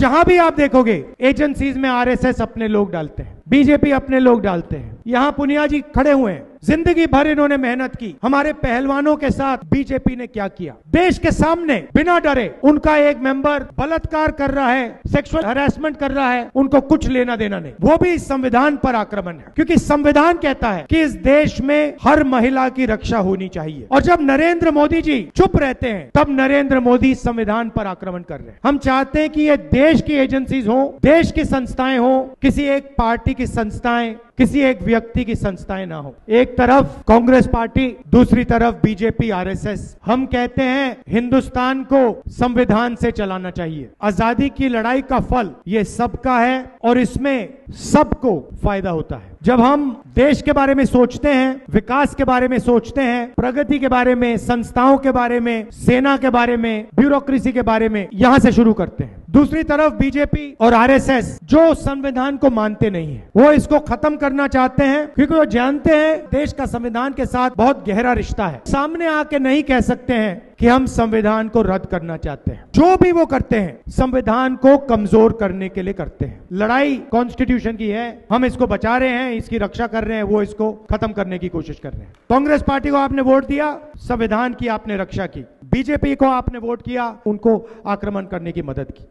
जहां भी आप देखोगे एजेंसीज में आरएसएस अपने लोग डालते हैं बीजेपी अपने लोग डालते हैं यहाँ पुनिया जी खड़े हुए हैं जिंदगी भर इन्होंने मेहनत की हमारे पहलवानों के साथ बीजेपी ने क्या किया देश के सामने बिना डरे उनका एक मेंबर बलात्कार कर रहा है सेक्सुअल हरासमेंट कर रहा है उनको कुछ लेना देना नहीं वो भी संविधान पर आक्रमण है क्योंकि संविधान कहता है कि इस देश में हर महिला की रक्षा होनी चाहिए और जब नरेंद्र मोदी जी चुप रहते हैं तब नरेंद्र मोदी संविधान पर आक्रमण कर रहे हैं हम चाहते हैं कि ये देश की एजेंसी हो देश की संस्थाएं हो किसी एक पार्टी की संस्थाएं किसी एक व्यक्ति की संस्थाएं ना हो एक तरफ कांग्रेस पार्टी दूसरी तरफ बीजेपी आरएसएस हम कहते हैं हिंदुस्तान को संविधान से चलाना चाहिए आजादी की लड़ाई का फल ये सबका है और इसमें सबको फायदा होता है जब हम देश के बारे में सोचते हैं विकास के बारे में सोचते हैं प्रगति के बारे में संस्थाओं के बारे में सेना के बारे में ब्यूरोक्रेसी के बारे में यहां से शुरू करते हैं दूसरी तरफ बीजेपी और आरएसएस जो संविधान को मानते नहीं है वो इसको खत्म करना चाहते हैं क्योंकि वो जानते हैं देश का संविधान के साथ बहुत गहरा रिश्ता है सामने आके नहीं कह सकते हैं कि हम संविधान को रद्द करना चाहते हैं जो भी वो करते हैं संविधान को कमजोर करने के लिए करते हैं लड़ाई कॉन्स्टिट्यूशन की है हम इसको बचा रहे हैं इसकी रक्षा कर रहे हैं वो इसको खत्म करने की कोशिश कर रहे हैं कांग्रेस पार्टी को आपने वोट दिया संविधान की आपने रक्षा की बीजेपी को आपने वोट किया उनको आक्रमण करने की मदद की